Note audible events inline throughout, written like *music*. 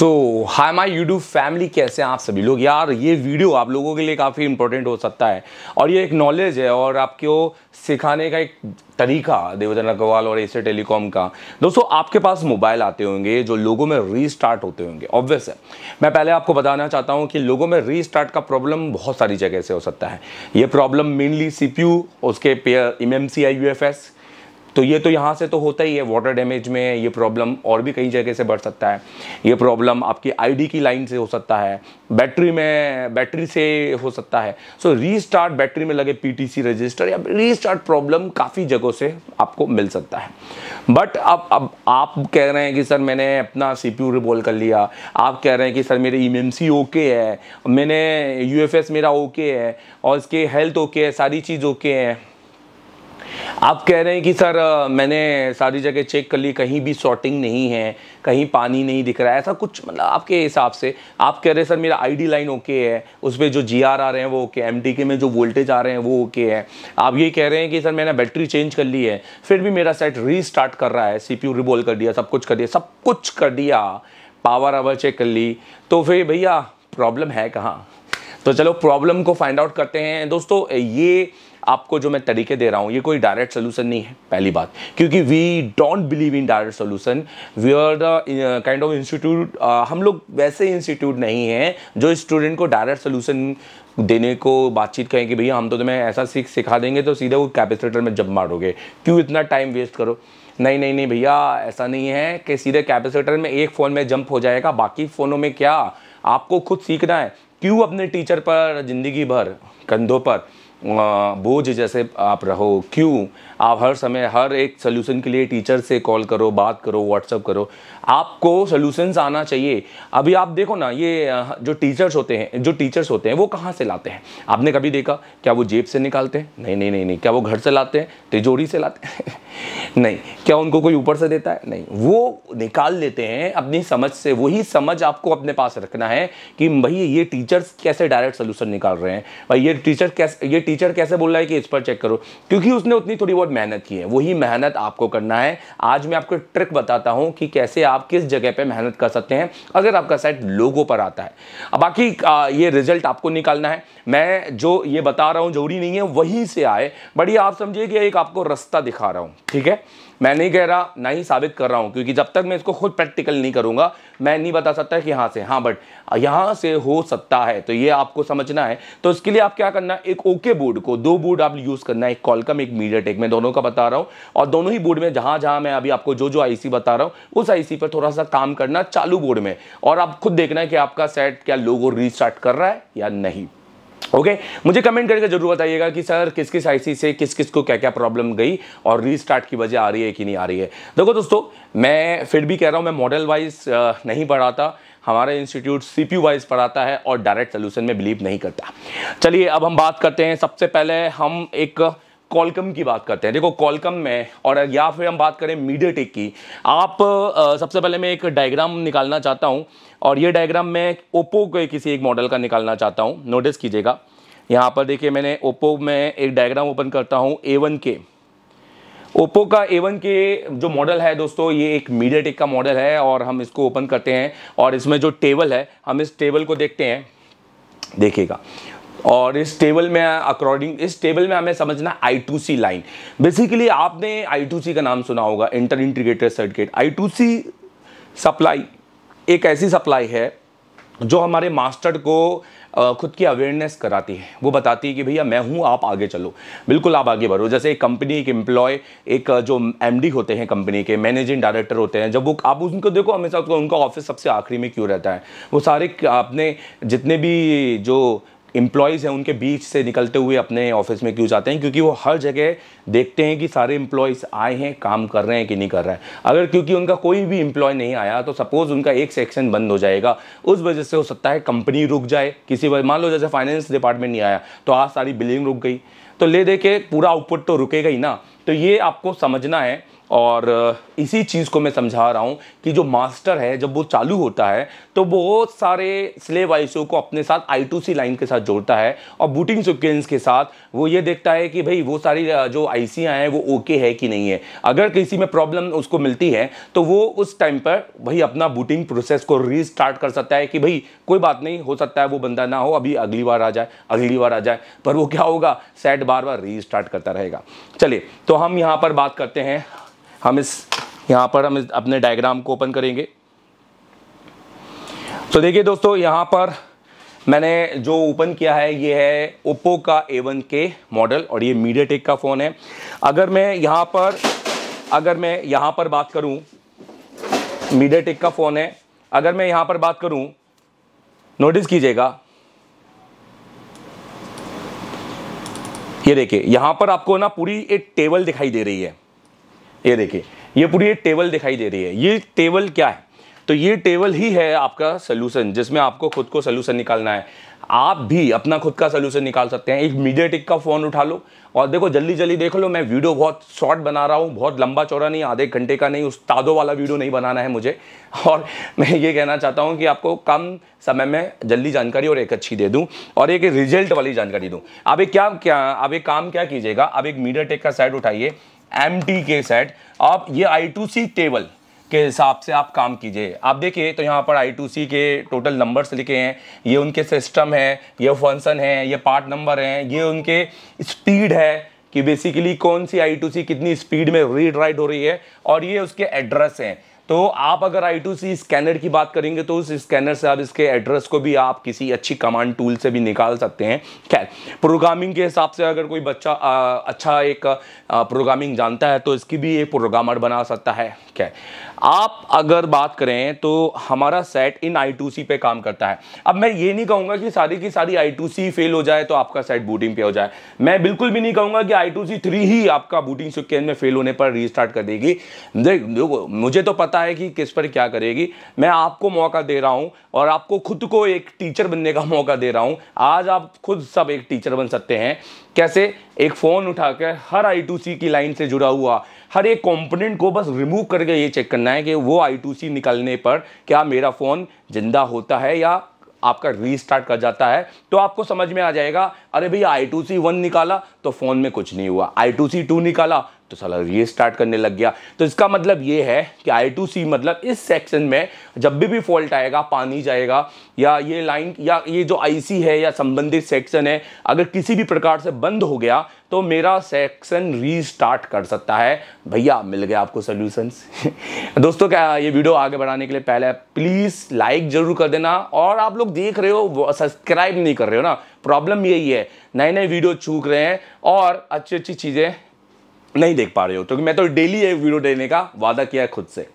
So hi my YouTube family कैसे हैं आप सभी लोग यार ये वीडियो आप लोगों के लिए काफ़ी इंपॉर्टेंट हो सकता है और ये एक नॉलेज है और आपको सिखाने का एक तरीका देवदन अग्रवाल और एसे टेलीकॉम का दोस्तों आपके पास मोबाइल आते होंगे जो लोगों में रीस्टार्ट होते होंगे ऑब्वियस है मैं पहले आपको बताना चाहता हूँ कि लोगों में रीस्टार्ट का प्रॉब्लम बहुत सारी जगह से हो सकता है ये प्रॉब्लम मेनली सी उसके pair M M C I U F S तो ये तो यहाँ से तो होता ही है वाटर डैमेज में ये प्रॉब्लम और भी कई जगह से बढ़ सकता है ये प्रॉब्लम आपकी आईडी की लाइन से हो सकता है बैटरी में बैटरी से हो सकता है सो रीस्टार्ट बैटरी में लगे पीटीसी रजिस्टर या रीस्टार्ट प्रॉब्लम काफ़ी जगहों से आपको मिल सकता है बट अब अब आप कह रहे हैं कि सर मैंने अपना सी पी रिबोल कर लिया आप कह रहे हैं कि सर मेरे ई एम सी ओके है मैंने यू एफ एस मेरा ओके है और इसके हेल्थ ओके है सारी चीज़ ओके है आप कह रहे हैं कि सर मैंने सारी जगह चेक कर ली कहीं भी शॉर्टिंग नहीं है कहीं पानी नहीं दिख रहा है ऐसा कुछ मतलब आपके हिसाब से आप कह रहे हैं सर मेरा आईडी लाइन ओके है उस पर जो जी आ रहे हैं वो ओके एम के में जो वोल्टेज आ रहे हैं वो ओके है आप ये कह रहे हैं कि सर मैंने बैटरी चेंज कर ली है फिर भी मेरा सेट स्टार्ट कर रहा है सी रिबोल कर दिया सब कुछ कर दिया सब कुछ कर दिया पावर आवर चेक कर ली तो फिर भैया प्रॉब्लम है कहाँ तो चलो प्रॉब्लम को फाइंड आउट करते हैं दोस्तों ये आपको जो मैं तरीके दे रहा हूँ ये कोई डायरेक्ट सोल्यूशन नहीं है पहली बात क्योंकि we don't believe in direct solution we are the kind of institute हम लोग वैसे इंस्टीट्यूट नहीं हैं जो स्टूडेंट को डायरेक्ट सोल्यूशन देने को बातचीत करें कि भैया हम तो तुम्हें ऐसा सीख सिखा देंगे तो सीधे वो कैपेसिटर में जब मारोगे क्यों इतना टाइम वेस्ट करो नहीं नहीं नहीं भैया ऐसा नहीं है कि सीधे कैपेसिटर में एक फ़ोन में जंप हो जाएगा बाकी फ़ोनों में क्या आपको खुद सीखना है क्यों अपने टीचर पर ज़िंदगी भर कंधों पर बोझ जैसे आप रहो क्यों आप हर समय हर एक सोल्यूशन के लिए टीचर से कॉल करो बात करो व्हाट्सअप करो आपको सोल्यूशंस आना चाहिए अभी आप देखो ना ये जो टीचर्स होते हैं जो टीचर्स होते हैं वो कहाँ से लाते हैं आपने कभी देखा क्या वो जेब से निकालते हैं नहीं नहीं नहीं नहीं क्या वो घर से लाते हैं तिजोरी से लाते हैं *laughs* नहीं क्या उनको कोई ऊपर से देता है नहीं वो निकाल लेते हैं अपनी समझ से वही समझ आपको अपने पास रखना है कि भई ये टीचर्स कैसे डायरेक्ट सोल्यूशन निकाल रहे हैं भाई ये टीचर कैसे ये टीचर कैसे बोल रहा है कि इस पर चेक करो क्योंकि उसने उतनी थोड़ी बहुत बहुत मेहनत की है वही मेहनत आपको करना है आज मैं आपको ट्रिक बताता हूँ कि कैसे आप किस जगह पर मेहनत कर सकते हैं अगर आपका साइट लोगों पर आता है अब बाकी ये रिजल्ट आपको निकालना है मैं जो ये बता रहा हूँ जरूरी नहीं है वहीं से आए बढ़िया आप समझिए कि एक आपको रास्ता दिखा रहा हूँ ठीक है मैं नहीं कह रहा ना ही साबित कर रहा हूँ क्योंकि जब तक मैं इसको खुद प्रैक्टिकल नहीं करूँगा मैं नहीं बता सकता कि यहाँ से हाँ बट यहाँ से हो सकता है तो ये आपको समझना है तो इसके लिए आप क्या करना है एक ओके बोर्ड को दो बोर्ड आप यूज़ करना है एक कॉलकम एक मीडिया टेक मैं दोनों का बता रहा हूँ और दोनों ही बोर्ड में जहाँ जहाँ मैं अभी आपको जो जो आई बता रहा हूँ उस आई पर थोड़ा सा काम करना चालू बोर्ड में और आप खुद देखना है कि आपका सेट क्या लोगो रीस्टार्ट कर रहा है या नहीं ओके okay? मुझे कमेंट करके जरूर बताइएगा कि सर किस किस आईसी से किस किस को क्या क्या प्रॉब्लम गई और रीस्टार्ट की वजह आ रही है कि नहीं आ रही है देखो दोस्तों मैं फिर भी कह रहा हूँ मैं मॉडल वाइज नहीं पढ़ाता हमारा इंस्टीट्यूट सीपीयू वाइज पढ़ाता है और डायरेक्ट सोल्यूशन में बिलीव नहीं करता चलिए अब हम बात करते हैं सबसे पहले हम एक कॉलकम की बात करते हैं देखो कॉलकम में और या फिर हम बात करें मीडिया टेक की आप सबसे पहले मैं एक डायग्राम निकालना चाहता हूँ और ये डायग्राम मैं ओप्पो के किसी एक मॉडल का निकालना चाहता हूँ नोटिस कीजिएगा यहाँ पर देखिए मैंने ओप्पो में एक डायग्राम ओपन करता हूँ ए वन के ओप्पो का ए वन के जो मॉडल है दोस्तों ये एक मीडिया टेक का मॉडल है और हम इसको ओपन करते हैं और इसमें जो टेबल है हम इस टेबल को देखते हैं देखिएगा और इस टेबल में अकॉर्डिंग इस टेबल में हमें समझना I two C line basically आपने आई टू सी का नाम सुना होगा inter integrated circuit I two C supply एक ऐसी सप्लाई है जो हमारे मास्टर को खुद की अवेयरनेस कराती है वो बताती है कि भैया मैं हूँ आप आगे चलो बिल्कुल आप आगे बढ़ो जैसे एक कंपनी एक एम्प्लॉय एक जो एमडी होते हैं कंपनी के मैनेजिंग डायरेक्टर होते हैं जब वो आप उनको देखो हमेशा तो उनका ऑफिस सबसे आखिरी में क्यों रहता है वो सारे अपने जितने भी जो एम्प्लॉयज़ हैं उनके बीच से निकलते हुए अपने ऑफिस में क्यों जाते हैं क्योंकि वो हर जगह देखते हैं कि सारे एम्प्लॉयज़ आए हैं काम कर रहे हैं कि नहीं कर रहे हैं अगर क्योंकि उनका कोई भी एम्प्लॉय नहीं आया तो सपोज़ उनका एक सेक्शन बंद हो जाएगा उस वजह से हो सकता है कंपनी रुक जाए किसी वजह मान लो जैसे फाइनेंस डिपार्टमेंट नहीं आया तो आज सारी बिलिंग रुक गई तो ले दे के पूरा आउटपुट तो रुकेगा ही ना तो ये आपको समझना है और इसी चीज़ को मैं समझा रहा हूँ कि जो मास्टर है जब वो चालू होता है तो बहुत सारे स्लेव आइसो को अपने साथ आई टू सी लाइन के साथ जोड़ता है और बूटिंग सिक्वेंस के साथ वो ये देखता है कि भाई वो सारी जो आईसियाँ हैं वो ओके है कि नहीं है अगर किसी में प्रॉब्लम उसको मिलती है तो वो उस टाइम पर भाई अपना बूटिंग प्रोसेस को रीस्टार्ट कर सकता है कि भाई कोई बात नहीं हो सकता है वो बंदा ना हो अभी अगली बार आ जाए अगली बार आ जाए पर वो क्या होगा सेट बार बार रीस्टार्ट करता रहेगा चलिए तो हम यहाँ पर बात करते हैं हम इस यहाँ पर हम इस अपने डायग्राम को ओपन करेंगे तो देखिए दोस्तों यहाँ पर मैंने जो ओपन किया है ये है ओप्पो का ए वन के मॉडल और ये टेक का फ़ोन है अगर मैं यहाँ पर अगर मैं यहाँ पर बात करूँ टेक का फ़ोन है अगर मैं यहाँ पर बात करूँ नोटिस कीजिएगा ये देखिए यहाँ पर आपको ना पूरी एक टेबल दिखाई दे रही है ये देखिए ये पूरी ये टेबल दिखाई दे रही है ये टेबल क्या है तो ये टेबल ही है आपका सोल्यूशन जिसमें आपको खुद को सोल्यूशन निकालना है आप भी अपना खुद का सोल्यूशन निकाल सकते हैं एक मीडिया टिक का फ़ोन उठा लो और देखो जल्दी जल्दी देख लो मैं वीडियो बहुत शॉर्ट बना रहा हूँ बहुत लंबा चौड़ा नहीं आधे घंटे का नहीं उस तादो वाला वीडियो नहीं बनाना है मुझे और मैं ये कहना चाहता हूँ कि आपको कम समय में जल्दी जानकारी और एक अच्छी दे दूँ और एक रिजल्ट वाली जानकारी दूँ अब एक क्या क्या अब एक काम क्या कीजिएगा अब एक मीडिया टेक का साइड उठाइए एम टी के सेट आप ये आई टू सी टेबल के हिसाब से आप काम कीजिए आप देखिए तो यहाँ पर आई टू सी के टोटल नंबर्स लिखे हैं ये उनके सिस्टम है ये फंक्शन है ये पार्ट नंबर हैं ये उनके स्पीड है कि बेसिकली कौन सी आई टू सी कितनी स्पीड में रीड राइट हो रही है और ये उसके एड्रेस हैं तो आप अगर आई टू सी स्कैनर की बात करेंगे तो उस स्कैनर से आप इसके एड्रेस को भी आप किसी अच्छी कमांड टूल से भी निकाल सकते हैं खैर प्रोग्रामिंग के हिसाब से अगर कोई बच्चा आ, अच्छा एक प्रोग्रामिंग जानता है तो इसकी भी एक प्रोग्रामर बना सकता है खैर आप अगर बात करें तो हमारा सेट इन आई टू सी पे काम करता है अब मैं ये नहीं कहूँगा कि सारी की सारी आई टू सी फेल हो जाए तो आपका सेट बूटिंग पे हो जाए मैं बिल्कुल भी नहीं कहूँगा कि आई टू सी थ्री ही आपका बूटिंग सिक्वेंस में फेल होने पर रीस्टार्ट कर देगी देखो मुझे तो पता आएगी किस पर क्या करेगी मैं आपको मौका दे रहा हूँ और आपको खुद को एक टीचर बनने का मौका दे रहा हूँ आज आप खुद सब एक टीचर बन सकते हैं कैसे एक फ़ोन उठाकर हर आई टू सी की लाइन से जुड़ा हुआ हर एक कंपोनेंट को बस रिमूव करके ये चेक करना है कि वो आई टू सी निकलने पर क्या मेरा फ़ोन ज़िंदा होता है या आपका रीस्टार्ट कर जाता है तो आपको समझ में आ जाएगा अरे भैया आई टू सी वन निकाला तो फ़ोन में कुछ नहीं हुआ आई टू सी टू निकाला तो साला ये स्टार्ट करने लग गया तो इसका मतलब ये है कि आई टू सी मतलब इस सेक्शन में जब भी भी फॉल्ट आएगा पानी जाएगा या ये लाइन या ये जो आईसी है या संबंधित सेक्शन है अगर किसी भी प्रकार से बंद हो गया तो मेरा सेक्शन रीस्टार्ट कर सकता है भैया मिल गया आपको सोल्यूशंस *laughs* दोस्तों क्या ये वीडियो आगे बढ़ाने के लिए पहले प्लीज़ लाइक ज़रूर कर देना और आप लोग देख रहे हो सब्सक्राइब नहीं कर रहे हो ना प्रॉब्लम यही है नए नए वीडियो चूक रहे हैं और अच्छी अच्छी चीज़ें नहीं देख पा रहे हो तो मैं तो डेली एक वीडियो देने का वादा किया है खुद से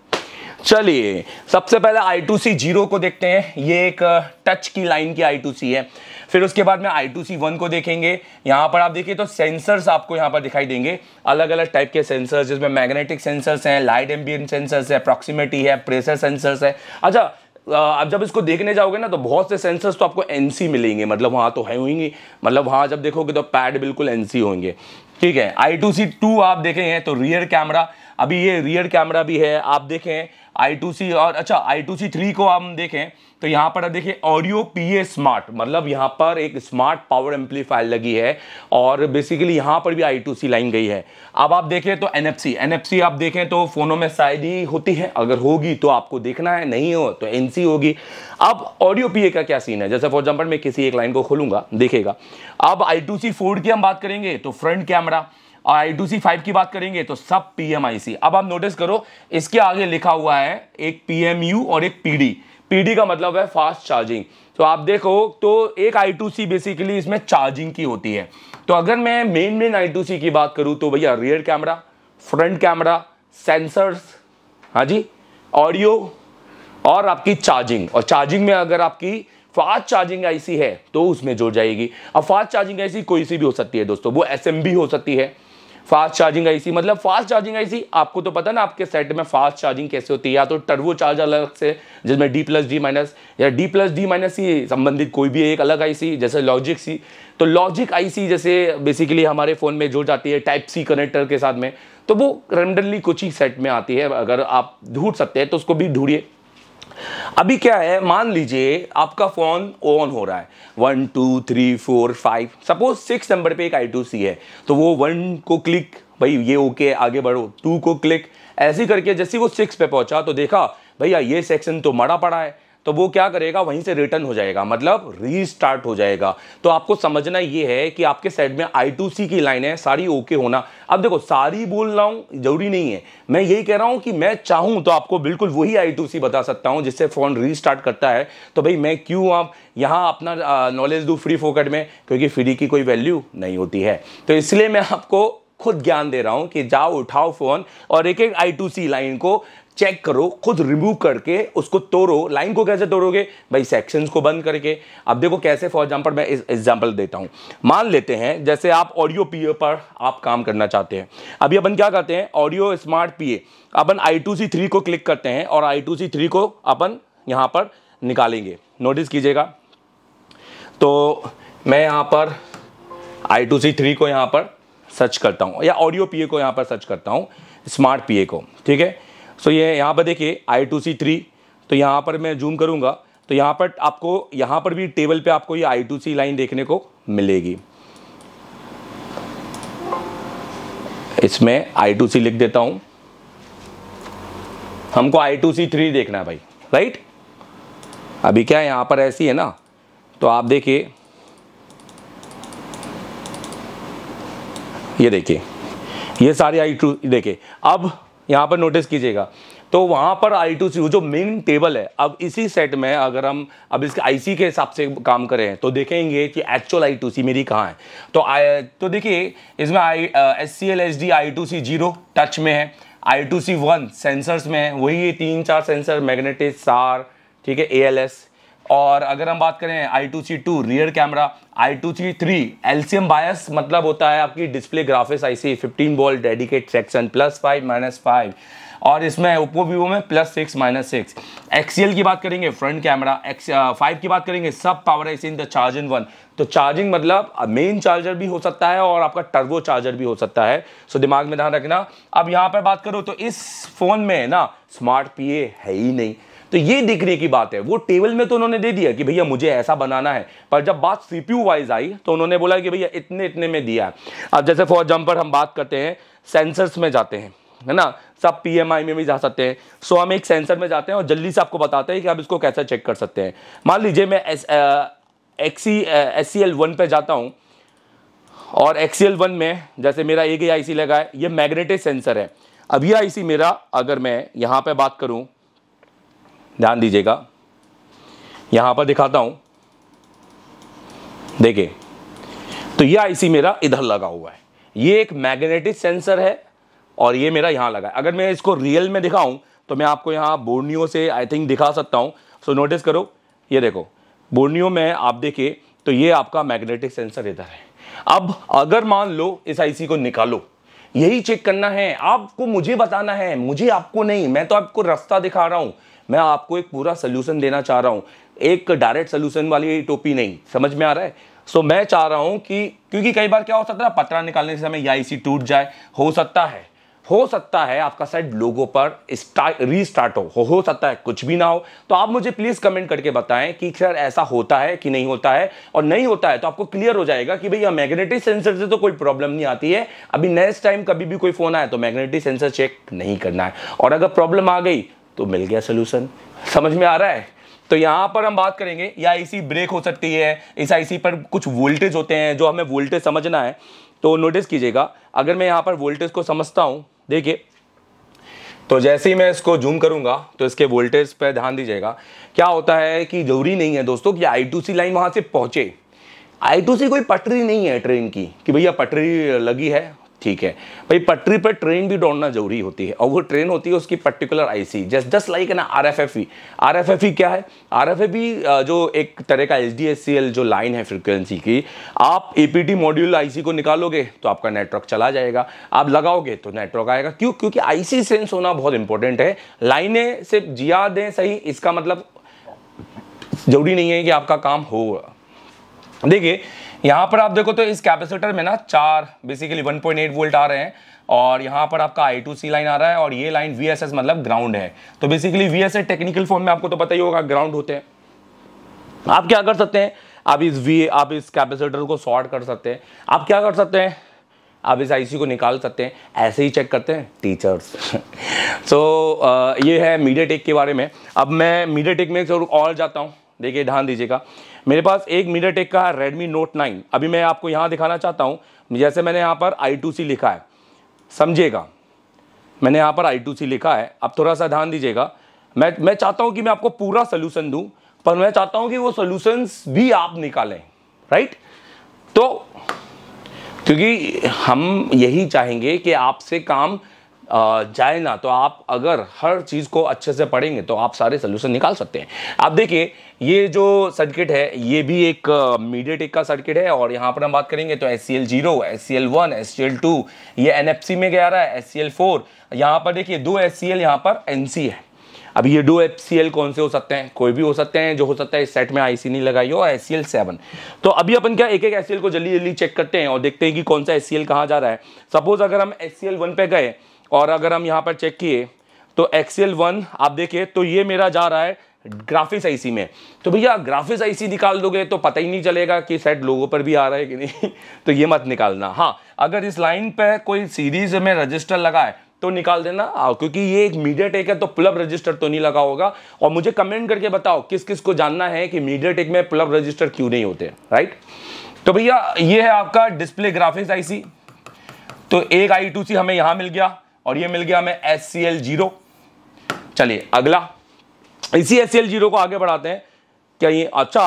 चलिए सबसे पहले आई टू सी जीरो को देखते हैं ये एक टच की लाइन की आई टू सी है फिर उसके बाद में आई टू सी वन को देखेंगे यहाँ पर आप देखिए तो सेंसर्स आपको यहाँ पर दिखाई देंगे अलग अलग टाइप के सेंसर्स जिसमें मैग्नेटिक सेंसर्स हैं लाइट एम्बियन सेंसर्स है अप्रॉक्सीमेटी है प्रेशर सेंसर्स है अच्छा आप जब इसको देखने जाओगे ना तो बहुत से सेंसर्स तो आपको एनसी मिलेंगे मतलब वहाँ तो है होंगे मतलब वहाँ जब देखोगे तो पैड बिल्कुल एनसी होंगे ठीक है आई टू सी टू आप देखेंगे तो रियर कैमरा अभी ये रियर कैमरा भी है आप देखें आई टू सी और अच्छा आई टू सी थ्री को हम देखें तो यहाँ पर देखें ऑडियो पी ए स्मार्ट मतलब यहाँ पर एक स्मार्ट पावर एम्पलीफायर लगी है और बेसिकली यहाँ पर भी आई टू सी लाइन गई है अब आप देखें तो N F C N F C आप देखें तो फ़ोनों में शायद ही होती है अगर होगी तो आपको देखना है नहीं हो तो एन सी होगी अब ऑडियो पी ए का क्या सीन है जैसे फॉर एग्जाम्पल मैं किसी एक लाइन को खोलूँगा देखेगा अब आई टू सी फोर की हम बात करेंगे तो front camera I two C five की बात करेंगे तो सब पीएमआईसी अब आप नोटिस करो इसके आगे लिखा हुआ है एक पीएमयू और एक पीडी पीडी का मतलब है फास्ट चार्जिंग तो आप देखो तो एक आई टू सी बेसिकली इसमें चार्जिंग की होती है तो अगर मैं main main I two C की बात करूं तो भैया rear camera front camera sensors हाँ जी ऑडियो और आपकी चार्जिंग और चार्जिंग में अगर आपकी फास्ट चार्जिंग आईसी है तो उसमें जुड़ जाएगी अब फास्ट चार्जिंग आईसी कोई सी भी हो सकती है दोस्तों वो एस हो सकती है फास्ट चार्जिंग आईसी मतलब फास्ट चार्जिंग आईसी आपको तो पता ना आपके सेट में फास्ट चार्जिंग कैसे होती है या तो टर्बो चार्ज अलग से जिसमें डी प्लस डी माइनस या D plus D minus C संबंधित कोई भी एक अलग आईसी जैसे लॉजिक सी तो लॉजिक आईसी जैसे बेसिकली हमारे फ़ोन में जो जाती है टाइप सी कनेक्टर के साथ में तो वो रेंडरली कुछ ही सेट में आती है अगर आप ढूंढ सकते हैं तो उसको भी ढूंढिए अभी क्या है मान लीजिए आपका फ़ोन ऑन हो रहा है one two three four five suppose six number पे एक आई टू सी है तो वो वन को क्लिक भाई ये ओके आगे बढ़ो टू को क्लिक ऐसे करके जैसे वो सिक्स पे पहुंचा तो देखा भैया ये सेक्शन तो मरा पड़ा है तो वो क्या करेगा वहीं से रिटर्न हो जाएगा मतलब रीस्टार्ट हो जाएगा तो आपको समझना ये है कि आपके सेट में आई टू सी की लाइन है सारी ओके होना अब देखो सारी बोल रहा हूँ जरूरी नहीं है मैं यही कह रहा हूँ कि मैं चाहूँ तो आपको बिल्कुल वही आई टू सी बता सकता हूँ जिससे फ़ोन रीस्टार्ट करता है तो भाई मैं क्यों आप यहाँ अपना नॉलेज दूँ फ्री फोकट में क्योंकि फ्री की कोई वैल्यू नहीं होती है तो इसलिए मैं आपको खुद ज्ञान दे रहा हूँ कि जाओ उठाओ फ़ोन और एक एक आई टू सी लाइन को चेक करो खुद रिमूव करके उसको तोड़ो लाइन को कैसे तोड़ोगे भाई सेक्शंस को बंद करके अब देखो कैसे फॉर एग्जांपल मैं एग्जांपल देता हूँ मान लेते हैं जैसे आप ऑडियो पीए पर आप काम करना चाहते हैं अभी अपन क्या करते हैं ऑडियो स्मार्ट पीए अपन आई टू सी थ्री को क्लिक करते हैं और आई टू सी थ्री को अपन यहाँ पर निकालेंगे नोटिस कीजिएगा तो मैं यहाँ पर आई टू सी थ्री को यहाँ पर सर्च करता हूँ या ऑडियो पीए को यहाँ पर सर्च करता हूँ स्मार्ट पीए को ठीक है सो ये यहाँ पर देखिए आई टू सी थ्री तो यहाँ पर मैं जूम करूँगा तो यहाँ पर आपको यहाँ पर भी टेबल पे आपको ये आई टू सी लाइन देखने को मिलेगी इसमें आई टू सी लिख देता हूँ हमको आई टू सी थ्री देखना है भाई राइट अभी क्या यहाँ पर ऐसी है ना तो आप देखिए ये देखिए ये सारी आई टू देखिए अब यहाँ पर नोटिस कीजिएगा तो वहाँ पर आई टू सी जो मेन टेबल है अब इसी सेट में अगर हम अब इसके आईसी के हिसाब से काम करें तो देखेंगे कि एक्चुअल आई टू सी मेरी कहाँ है तो आई तो देखिए इसमें I S C L H D I two C zero touch में है I two C one sensors में है वही ये तीन चार सेंसर मैग्नेटिक सार ठीक है ए एल एस और अगर हम बात करें I two C two rear camera I two C three LCM bias मतलब होता है आपकी display graphics I C fifteen volt dedicate section plus five minus five और इसमें ओप्पो वीवो में प्लस सिक्स माइनस सिक्स एक्सीएल की बात करेंगे फ्रंट कैमरा एक्स फाइव की बात करेंगे सब power I C in the charge in one तो चार्जिंग मतलब मेन चार्जर भी हो सकता है और आपका टर्बो चार्जर भी हो सकता है सो दिमाग में ध्यान रखना अब यहाँ पर बात करो तो इस फ़ोन में ना स्मार्ट पी है ही नहीं तो ये देखने की बात है वो टेबल में तो उन्होंने दे दिया कि भैया मुझे ऐसा बनाना है पर जब बात सीपीयू वाइज आई तो उन्होंने बोला कि भैया इतने इतने में दिया अब जैसे फॉर एग्जाम्पल हम बात करते हैं सेंसर्स में जाते हैं है ना सब पीएमआई में भी जा सकते हैं सो हम एक सेंसर में जाते हैं और जल्दी से आपको बताते हैं कि आप इसको कैसे चेक कर सकते हैं मान लीजिए मैं एस एस सी पर जाता हूँ और एक्सीएल वन में जैसे मेरा एक ही आई लगा है ये मैग्नेटिक सेंसर है अब ये आईसी मेरा अगर मैं यहाँ पे बात करूँ ध्यान दीजिएगा यहाँ पर दिखाता हूँ देखिए तो यह आईसी मेरा इधर लगा हुआ है ये एक मैग्नेटिक सेंसर है और ये मेरा यहाँ लगा है अगर मैं इसको रियल में दिखाऊँ तो मैं आपको यहाँ बोर्नियो से आई थिंक दिखा सकता हूँ सो नोटिस करो ये देखो बोर्नियो में आप देखिए तो ये आपका मैग्नेटिक सेंसर इधर है अब अगर मान लो इस आईसी को निकालो यही चेक करना है आपको मुझे बताना है मुझे आपको नहीं मैं तो आपको रास्ता दिखा रहा हूं मैं आपको एक पूरा सोल्यूशन देना चाह रहा हूँ एक डायरेक्ट सोल्यूशन वाली टोपी नहीं समझ में आ रहा है सो मैं चाह रहा हूँ कि क्योंकि कई बार क्या हो सकता है पतरा निकालने से समय या इसी टूट जाए हो सकता है हो सकता है आपका साइड लोगों पर रीस्टार्ट हो हो हो सकता है कुछ भी ना हो तो आप मुझे प्लीज़ कमेंट करके बताएं कि सर ऐसा होता है कि नहीं होता है और नहीं होता है तो आपको क्लियर हो जाएगा कि भैया मैग्नेटिक सेंसर से तो कोई प्रॉब्लम नहीं आती है अभी नेक्स्ट टाइम कभी भी कोई फ़ोन आए तो मैग्नेटिक सेंसर चेक नहीं करना है और अगर प्रॉब्लम आ गई तो मिल गया सोल्यूशन समझ में आ रहा है तो यहाँ पर हम बात करेंगे या आईसी ब्रेक हो सकती है इस आईसी पर कुछ वोल्टेज होते हैं जो हमें वोल्टेज समझना है तो नोटिस कीजिएगा अगर मैं यहाँ पर वोल्टेज को समझता हूँ देखिए तो जैसे ही मैं इसको जूम करूंगा तो इसके वोल्टेज पर ध्यान दीजिएगा क्या होता है कि जरूरी नहीं है दोस्तों कि आई टू सी लाइन वहाँ से पहुँचे आई टू सी कोई पटरी नहीं है ट्रेन की कि भैया पटरी लगी है ठीक है भाई पटरी पर ट्रेन भी दौड़ना जरूरी होती है और वो ट्रेन होती है उसकी particular IC just just like है ना R F F E R F F E क्या है आर एफ एफ ई जो एक तरह का H D S C L जो लाइन है फ्रिक्वेंसी की आप A P T module I C को निकालोगे तो आपका नेटवर्क चला जाएगा आप लगाओगे तो नेटवर्क आएगा क्यों क्योंकि आई सी सेंस होना बहुत इंपॉर्टेंट है लाइने सिर्फ जिया दें सही इसका मतलब जरूरी नहीं है कि आपका काम होगा देखिए यहाँ पर आप देखो तो इस कैपेसिटर में ना चार बेसिकली 1.8 वोल्ट आ रहे हैं और यहाँ पर आपका आई टू सी लाइन आ रहा है और ये लाइन वी एस एस मतलब ग्राउंड है तो basically V S S technical form में आपको तो पता ही होगा ग्राउंड होते हैं आप क्या कर सकते हैं आप इस वी आप इस कैपेसिटर को शॉर्ट कर सकते हैं आप क्या कर सकते हैं आप इस आईसी को निकाल सकते हैं ऐसे ही चेक करते हैं टीचर्स सो *laughs* so, ये है मीडिया टेक के बारे में अब मैं मीडिया टेक में जरूर और जाता हूँ देखिए ध्यान दीजिएगा मेरे पास एक मीडिया टेक का है रेडमी नोट नाइन अभी मैं आपको यहाँ दिखाना चाहता हूँ जैसे मैंने यहाँ पर आई टू सी लिखा है समझिएगा मैंने यहाँ पर आई टू सी लिखा है अब थोड़ा सा ध्यान दीजिएगा मैं मैं चाहता हूँ कि मैं आपको पूरा सोल्यूशन दूँ पर मैं चाहता हूँ कि वो सोल्यूशंस भी आप निकालें राइट तो क्योंकि हम यही चाहेंगे कि आपसे काम जाए ना तो आप अगर हर चीज़ को अच्छे से पढ़ेंगे तो आप सारे सोल्यूशन निकाल सकते हैं आप देखिए ये जो सर्किट है ये भी एक मीडियाटेक का सर्किट है और यहाँ पर हम बात करेंगे तो S C L zero S C L one S C L two ये एन एफ सी में गया रहा है एस सी एल फोर यहाँ पर देखिए दो एस सी एल यहाँ पर एन सी है अब ये दो एफ सी एल कौन से हो सकते हैं कोई भी हो सकते हैं जो हो सकता है इस सेट में आई सी नहीं लगाई हो एस सी एल सेवन तो अभी अपन क्या एक एक एस सी एल को जल्दी जल्दी चेक करते हैं और देखते हैं कि कौन सा एस सी एल कहाँ जा रहा है सपोज अगर हम एस सी एल वन पे गए और अगर हम यहाँ पर चेक किए तो एक्सेल वन आप देखिए तो ये मेरा जा रहा है ग्राफिक्स आईसी में तो भैया ग्राफिक्स आईसी निकाल दोगे तो पता ही नहीं चलेगा कि सेट लोगों पर भी आ रहा है कि नहीं *laughs* तो ये मत निकालना हाँ अगर इस लाइन पर कोई सीरीज में रजिस्टर लगा है तो निकाल देना हाँ, क्योंकि ये एक मीडिया टेक है तो प्लब रजिस्टर तो नहीं लगा होगा और मुझे कमेंट करके बताओ किस किस को जानना है कि मीडिया टेक में प्लब रजिस्टर क्यों नहीं होते राइट तो भैया ये है आपका डिस्प्ले ग्राफिक्स आईसी तो एक आई हमें यहां मिल गया और ये मिल गया हमें एस सी एल जीरो चलिए अगला इसी एस सी एल जीरो को आगे बढ़ाते हैं क्या ये अच्छा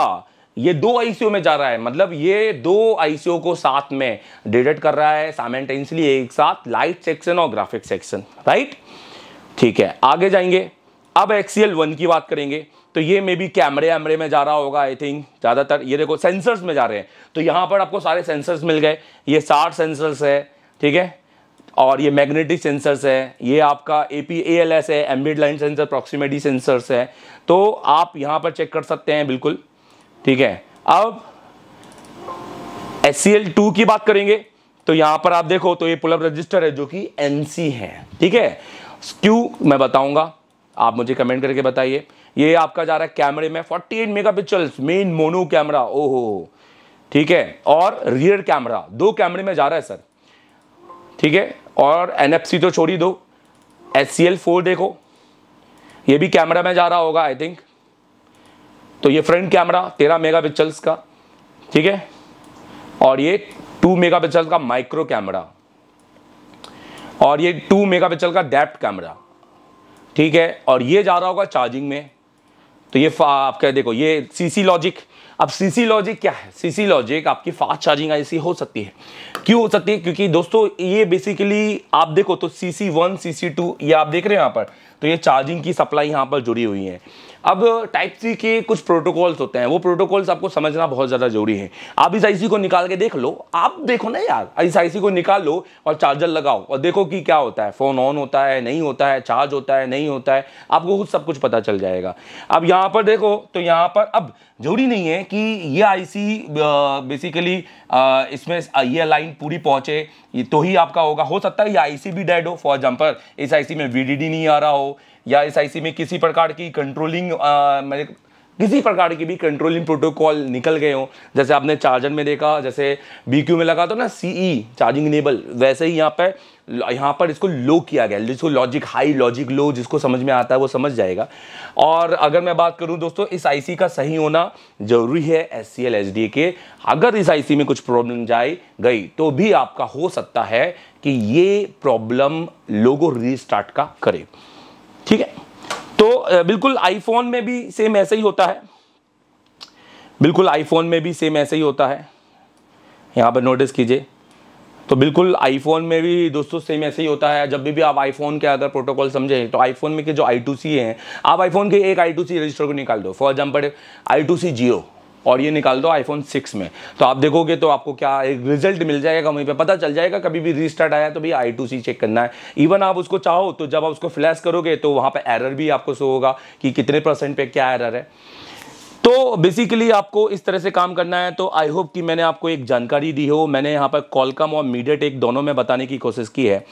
ये दो आईसीओ में जा रहा है मतलब ये दो आईसीओ को साथ में डिटेक्ट कर रहा है साइमेंटेनियसली एक साथ लाइट सेक्शन और ग्राफिक सेक्शन राइट ठीक है आगे जाएंगे अब एक्सीएल वन की बात करेंगे तो ये मे बी कैमरे वैमरे में जा रहा होगा आई थिंक ज़्यादातर ये देखो सेंसर्स में जा रहे हैं तो यहां पर आपको सारे सेंसर्स मिल गए ये साठ सेंसर्स है ठीक है और ये मैग्नेटिक सेंसर्स है ये आपका A P A L S है ambient line sensor proximity sensors है तो आप यहाँ पर चेक कर सकते हैं बिल्कुल ठीक है अब एस सी एल टू की बात करेंगे तो यहाँ पर आप देखो तो ये पुलअप रजिस्टर है जो कि एन सी है ठीक है क्यों मैं बताऊँगा आप मुझे कमेंट करके बताइए ये आपका जा रहा है कैमरे में 48 मेगापिक्सल्स मेन मोनो कैमरा ओहो ठीक है और रियर कैमरा दो कैमरे में जा रहा है सर ठीक है और एन तो छोड़ी दो एच सी एल फोर देखो ये भी कैमरा में जा रहा होगा आई थिंक तो ये फ्रंट कैमरा तेरह मेगा पिक्सल्स का ठीक है और ये टू मेगा पिक्सल का माइक्रो कैमरा और ये टू मेगा पिक्सल का डेप्ट कैमरा ठीक है और ये जा रहा होगा चार्जिंग में तो ये आप क्या देखो ये सीसी लॉजिक अब सीसी लॉजिक क्या है सीसी लॉजिक आपकी फास्ट चार्जिंग आईसी हो सकती है क्यों हो सकती है क्योंकि दोस्तों ये बेसिकली आप देखो तो सीसी वन सीसी टू ये आप देख रहे हैं यहाँ पर तो ये चार्जिंग की सप्लाई यहाँ पर जुड़ी हुई है अब टाइप सी के कुछ प्रोटोकॉल्स होते हैं वो प्रोटोकॉल्स आपको समझना बहुत ज़्यादा जरूरी है आप इस आईसी को निकाल के देख लो आप देखो ना यार इस आईसी को निकाल लो और चार्जर लगाओ और देखो कि क्या होता है फ़ोन ऑन होता है नहीं होता है चार्ज होता है नहीं होता है आपको खुद सब कुछ पता चल जाएगा अब यहाँ पर देखो तो यहाँ पर अब जरूरी नहीं है कि ये आई बेसिकली इसमें ये लाइन पूरी पहुँचे तो ही आपका होगा हो सकता है ये आई भी डेड हो फॉर एग्जाम्पल इस आई में वी नहीं आ रहा हो या इस आई में किसी प्रकार की कंट्रोलिंग कंट्रोलिंग मतलब किसी प्रकार की भी कंट्रोलिंग प्रोटोकॉल निकल गए हो जैसे आपने चार्जर में देखा जैसे बी में लगा तो ना सीई चार्जिंग इनेबल वैसे ही यहाँ पर यहाँ पर इसको लो किया गया जिसको लॉजिक हाई लॉजिक लो जिसको समझ में आता है वो समझ जाएगा और अगर मैं बात करूँ दोस्तों इस आईसी का सही होना जरूरी है S C L H D के अगर इस आईसी में कुछ प्रॉब्लम जाए गई तो भी आपका हो सकता है कि ये प्रॉब्लम लोगो रीस्टार्ट का करे ठीक है तो बिल्कुल आईफोन में भी सेम ऐसा ही होता है बिल्कुल आईफोन में भी सेम ऐसा ही होता है यहाँ पर नोटिस कीजिए तो बिल्कुल आईफोन में भी दोस्तों सेम ऐसे ही होता है जब भी भी आप आईफोन के अगर प्रोटोकॉल समझें तो आईफोन में के जो आई टू सी हैं आप आईफोन के एक आई टू सी रजिस्टर को निकाल दो for example I two C जियो और ये निकाल दो आईफोन सिक्स में तो आप देखोगे तो आपको क्या एक रिजल्ट मिल जाएगा वहीं पे पता चल जाएगा कभी भी रीस्टार्ट आया तो भाई आई टू सी चेक करना है इवन आप उसको चाहो तो जब आप उसको फ्लैश करोगे तो वहां पे एरर भी आपको शो होगा कि कितने परसेंट पे क्या एरर है तो बेसिकली आपको इस तरह से काम करना है तो आई होप कि मैंने आपको एक जानकारी दी हो मैंने यहाँ पर कॉलकम और मीडिया टेक दोनों में बताने की कोशिश की है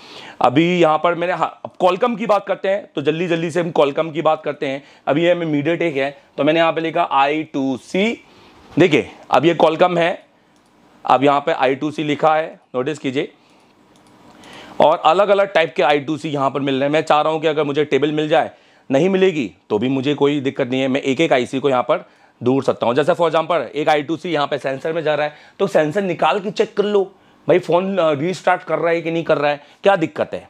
अभी यहाँ पर मैंने कॉलकम हाँ, की बात करते हैं तो जल्दी जल्दी से हम कॉलकम की बात करते हैं अभी ये मीडिया टेक है तो मैंने यहाँ पे लिखा आई टू सी देखिए अब ये कॉलकम है अब यहाँ पे आई टू सी लिखा है नोटिस कीजिए और अलग अलग टाइप के आई टू सी यहाँ पर मिल रहे हैं मैं चाह रहा हूँ कि अगर मुझे टेबल मिल जाए नहीं मिलेगी तो भी मुझे कोई दिक्कत नहीं है मैं एक एक आई सी को यहाँ पर दूर सकता हूँ जैसे फॉर एग्जाम्पल एक आई टू सी यहाँ पर सेंसर में जा रहा है तो सेंसर निकाल के चेक कर लो भाई फ़ोन रीस्टार्ट कर रहा है कि नहीं कर रहा है क्या दिक्कत है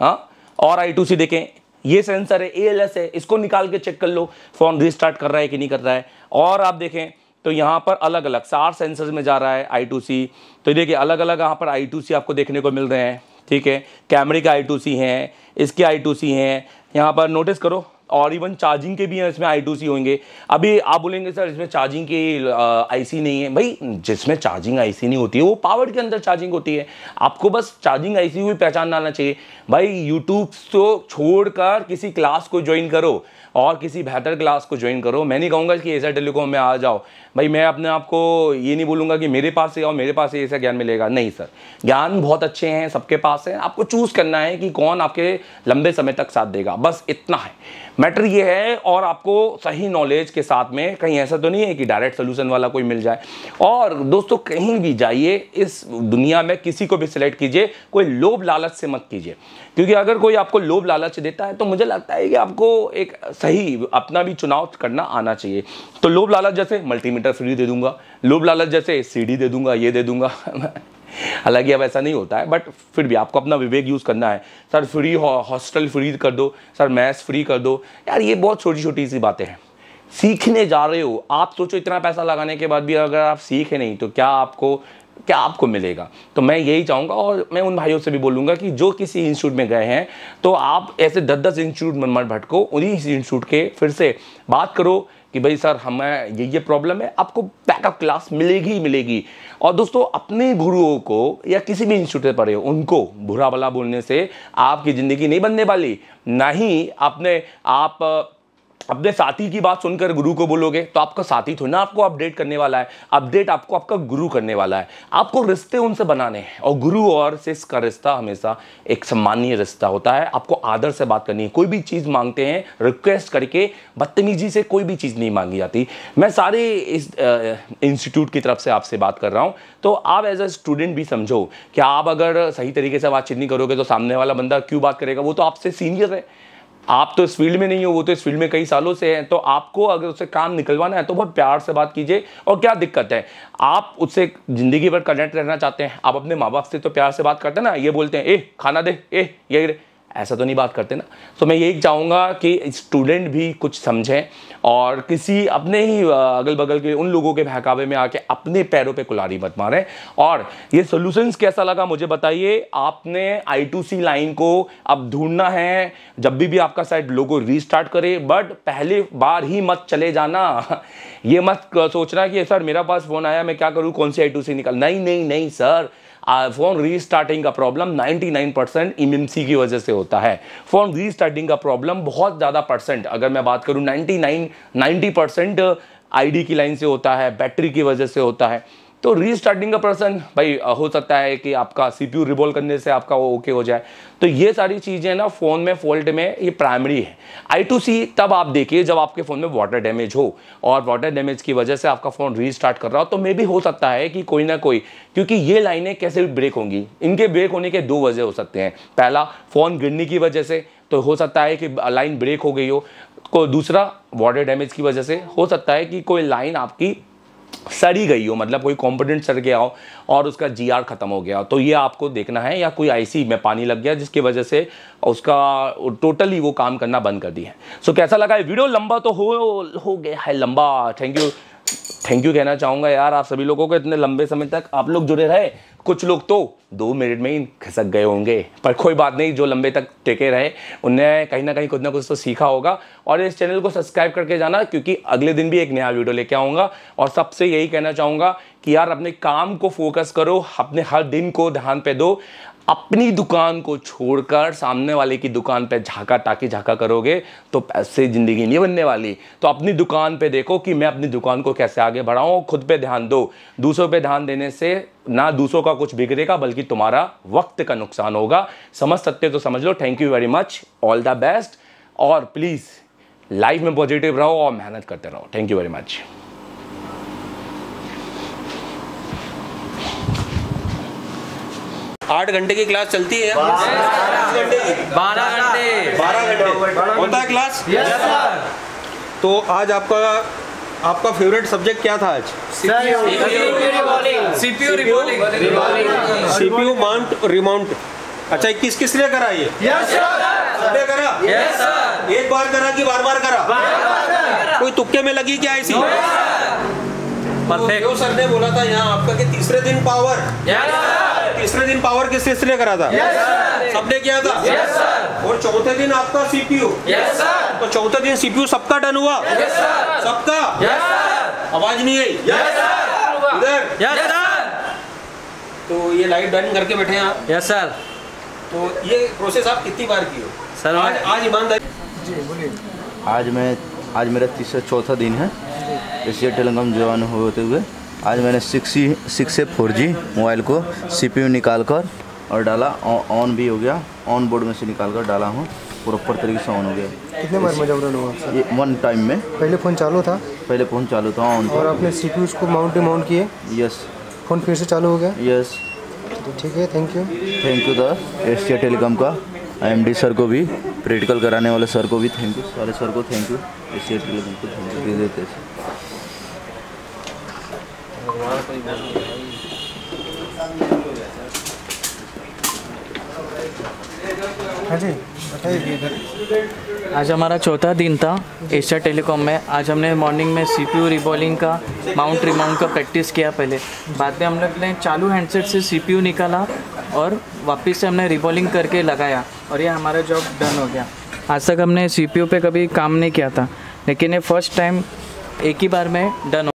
हाँ और आई टू सी देखें ये सेंसर है ए है इसको निकाल के चेक कर लो फ़ोन रीस्टार्ट कर रहा है कि नहीं कर रहा है और आप देखें तो यहाँ पर अलग अलग सार सेंसर्स में जा रहा है आई टू सी तो देखिए अलग अलग यहाँ पर आई टू सी आपको देखने को मिल रहे हैं ठीक है कैमरे का आई टू सी हैं इसके आई टू सी हैं यहाँ पर नोटिस करो और इवन चार्जिंग के भी हैं इसमें आई टू सी होंगे अभी आप बोलेंगे सर इसमें चार्जिंग की सी नहीं है भाई जिसमें चार्जिंग सी नहीं होती है वो पावर के अंदर चार्जिंग होती है आपको बस चार्जिंग सी हुई पहचान डालना चाहिए भाई यूट्यूब को तो छोड़कर किसी क्लास को ज्वाइन करो और किसी बेहतर क्लास को ज्वाइन करो मैं नहीं कहूँगा कि ऐसा टेलीकॉम में आ जाओ भाई मैं अपने आप को ये नहीं बोलूँगा कि मेरे पास से आओ मेरे पास से ऐसा ज्ञान मिलेगा नहीं सर ज्ञान बहुत अच्छे हैं सबके पास है आपको चूज़ करना है कि कौन आपके लंबे समय तक साथ देगा बस इतना है मैटर ये है और आपको सही नॉलेज के साथ में कहीं ऐसा तो नहीं है कि डायरेक्ट सोल्यूशन वाला कोई मिल जाए और दोस्तों कहीं भी जाइए इस दुनिया में किसी को भी सिलेक्ट कीजिए कोई लोभ लालच से मत कीजिए क्योंकि अगर कोई आपको लोभ लालच देता है तो मुझे लगता है कि आपको एक सही अपना भी चुनाव करना आना चाहिए तो लोभ लालच जैसे मल्टीमीटर फ्री दे दूंगा लोभ लालच जैसे सीढ़ी दे दूंगा ये दे दूंगा *laughs* हालांकि अब ऐसा नहीं होता है बट फिर भी आपको अपना विवेक यूज़ करना है सर फ्री हॉस्टल फ्री कर दो सर मैथ्स फ्री कर दो यार ये बहुत छोटी छोटी सी बातें हैं सीखने जा रहे हो आप सोचो इतना पैसा लगाने के बाद भी अगर आप सीखे नहीं तो क्या आपको क्या आपको मिलेगा तो मैं यही चाहूँगा और मैं उन भाइयों से भी बोलूँगा कि जो किसी इंस्टीट्यूट में गए हैं तो आप ऐसे दस दस इंस्टीट्यूट में मत भटको उन्हीं इंस्टीट्यूट के फिर से बात करो कि भाई सर हमें ये ये प्रॉब्लम है आपको बैकअप क्लास मिलेगी ही मिलेगी और दोस्तों अपने गुरुओं को या किसी भी इंस्टीट्यूट पर हो उनको बुरा भला बोलने से आपकी ज़िंदगी नहीं बनने वाली ना ही अपने आप अपने साथी की बात सुनकर गुरु को बोलोगे तो आपका साथी थोड़ी ना आपको अपडेट करने वाला है अपडेट आपको आपका गुरु करने वाला है आपको रिश्ते उनसे बनाने हैं और गुरु और शिष्य का रिश्ता हमेशा एक सम्मानीय रिश्ता होता है आपको आदर से बात करनी है कोई भी चीज़ मांगते हैं रिक्वेस्ट करके बदतमीजी से कोई भी चीज़ नहीं मांगी जाती मैं सारे इस इंस्टीट्यूट की तरफ से आपसे बात कर रहा हूँ तो आप एज अ स्टूडेंट भी समझो कि आप अगर सही तरीके से बातचीत नहीं करोगे तो सामने वाला बंदा क्यों बात करेगा वो तो आपसे सीनियर है आप तो इस फील्ड में नहीं हो वो तो इस फील्ड में कई सालों से हैं तो आपको अगर उससे काम निकलवाना है तो बहुत प्यार से बात कीजिए और क्या दिक्कत है आप उससे ज़िंदगी भर कनेक्ट रहना चाहते हैं आप अपने माँ बाप से तो प्यार से बात करते हैं ना ये बोलते हैं ए खाना दे ए ये ऐसा तो नहीं बात करते ना तो मैं यही चाहूँगा कि स्टूडेंट भी कुछ समझें और किसी अपने ही अगल बगल के उन लोगों के बहकावे में आके अपने पैरों पे कुलारी मत मारें और ये सोल्यूशंस कैसा लगा मुझे बताइए आपने आई लाइन को अब ढूंढना है जब भी भी आपका साइट लोगो रीस्टार्ट करे बट पहले बार ही मत चले जाना ये मत सोचना कि सर मेरा पास फ़ोन आया मैं क्या करूँ कौन सी आई निकल नहीं नहीं नहीं सर फोन रीस्टार्टिंग का प्रॉब्लम 99 परसेंट इमएमसी की वजह से होता है फोन रीस्टार्टिंग का प्रॉब्लम बहुत ज़्यादा परसेंट अगर मैं बात करूँ 99 90 परसेंट आईडी की लाइन से होता है बैटरी की वजह से होता है तो रीस्टार्टिंग का पर्सन भाई हो सकता है कि आपका सीपीयू रिवॉल्व करने से आपका वो ओके हो जाए तो ये सारी चीज़ें ना फ़ोन में फॉल्ट में ये प्राइमरी है आई टू सी तब आप देखिए जब आपके फ़ोन में वाटर डैमेज हो और वाटर डैमेज की वजह से आपका फ़ोन रीस्टार्ट कर रहा हो तो मे भी हो सकता है कि कोई ना कोई क्योंकि ये लाइनें कैसे भी ब्रेक होंगी इनके ब्रेक होने के दो वजह हो सकते हैं पहला फ़ोन गिरने की वजह से तो हो सकता है कि लाइन ब्रेक हो गई हो को दूसरा वाटर डैमेज की वजह से हो सकता है कि कोई लाइन आपकी सड़ी गई हो मतलब कोई कॉम्पोडेंट सड़ गया हो और उसका जी ख़त्म हो गया हो तो ये आपको देखना है या कोई आईसी में पानी लग गया जिसकी वजह से उसका टोटली वो काम करना बंद कर दी है सो so, कैसा लगा है वीडियो लंबा तो हो हो गया है लंबा थैंक यू थैंक यू कहना चाहूंगा यार आप सभी लोगों को इतने लंबे समय तक आप लोग जुड़े रहे कुछ लोग तो दो मिनट में ही खिसक गए होंगे पर कोई बात नहीं जो लंबे तक टेके रहे उन्हें कहीं ना कहीं कुछ ना कुछ तो सीखा होगा और इस चैनल को सब्सक्राइब करके जाना क्योंकि अगले दिन भी एक नया वीडियो लेके आऊँगा और सबसे यही कहना चाहूँगा कि यार अपने काम को फोकस करो अपने हर दिन को ध्यान पे दो अपनी दुकान को छोड़कर सामने वाले की दुकान पे झाका टाकी झाका करोगे तो पैसे ज़िंदगी नहीं बनने वाली तो अपनी दुकान पे देखो कि मैं अपनी दुकान को कैसे आगे बढ़ाऊँ खुद पे ध्यान दो दूसरों पे ध्यान देने से ना दूसरों का कुछ बिगड़ेगा बल्कि तुम्हारा वक्त का नुकसान होगा समझ सकते तो समझ लो thank you very much all the best और प्लीज़ लाइफ में पॉजिटिव रहो और मेहनत करते रहो थैंक यू वेरी मच आठ घंटे की क्लास चलती है बारह घंटे बारह घंटे होता है क्लास तो आज आपका आपका फेवरेट सब्जेक्ट क्या था आज सीपीयू सीपीयू माउंट रिमाउंट अच्छा किस किस लिए करा ये सर करा एक बार करा कि बार बार करा कोई तुक्के में लगी क्या ऐसी सर तो ने बोला था यहाँ आपका कि तीसरे दिन पावर तीसरे दिन पावर किस इसने करा था सबने किया था और चौथे दिन आपका सीपीयू तो चौथे दिन सीपीयू सबका डन हुआ सबका आवाज नहीं आई तो ये लाइट डन करके बैठे हैं आप यस सर तो ये प्रोसेस आप कितनी बार की हो सर आज आज ईमानदारी आज मैं आज मेरा तीसरा चौथा दिन है इसलिए टेलीकॉम जवान होते हुए आज मैंने सिक्स सिक्स से फोर जी मोबाइल को सी पी निकाल कर और डाला ऑन भी हो गया ऑन बोर्ड में से निकाल कर डाला हूँ प्रॉपर तरीके से ऑन हो गया कितने बार मजा डाउनलोड हुआ ये वन टाइम में पहले फ़ोन चालू था पहले फ़ोन चालू था ऑन और आपने सी पी उसको माउंट टू माउंट किए यस फ़ोन फिर से चालू हो गया यस तो ठीक है thank you thank you sir S telecom का आई सर को भी प्रैक्टिकल कराने वाले सर को भी थैंक यू सारे सर को थैंक यू एस टेलीकॉम को थैंक यू देते आज हमारा चौथा दिन था एशिया टेलीकॉम में आज हमने मॉर्निंग में सी पी रिबॉलिंग का माउंट रिमाउंट का प्रैक्टिस किया पहले बाद में हम लोग ने चालू हैंडसेट से सी पी निकाला और वापस से हमने रिबॉलिंग करके लगाया और ये हमारा जॉब डन हो गया आज तक हमने सी पी पे कभी काम नहीं किया था लेकिन ये फर्स्ट टाइम एक ही बार में डन